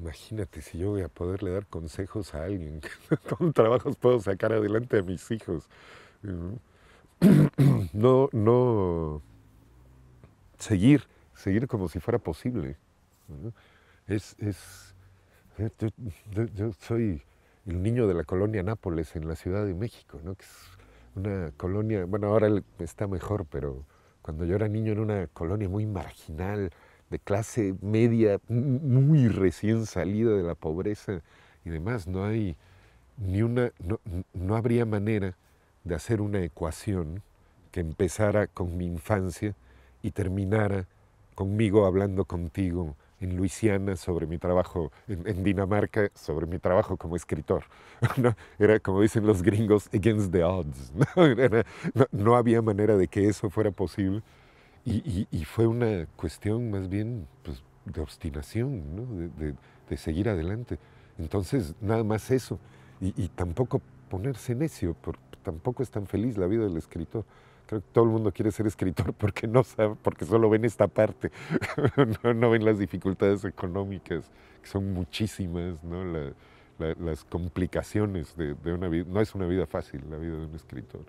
Imagínate si yo voy a poderle dar consejos a alguien, con trabajos puedo sacar adelante a mis hijos. Mm, no, no seguir, seguir como si fuera posible. Es, es yo, soy el niño de la colonia Nápoles en la Ciudad de México, que es una colonia, bueno, ahora está mejor, pero cuando yo era niño en una colonia muy marginal, de clase media muy recién salida de la pobreza y demás. No hay ni una, no, no habría manera de hacer una ecuación que empezara con mi infancia y terminara conmigo hablando contigo en Luisiana sobre mi trabajo, en, Dinamarca sobre mi trabajo como escritor. Era como dicen los gringos, against the odds. no, no había manera de que eso fuera posible y, fue una cuestión más bien pues, de obstinación, de, seguir adelante. Entonces, nada más eso. Y, tampoco ponerse necio, porque tampoco es tan feliz la vida del escritor. Creo que todo el mundo quiere ser escritor porque no sabe, porque solo ven esta parte, no, ven las dificultades económicas, que son muchísimas, las complicaciones de, una vida. No es una vida fácil la vida de un escritor.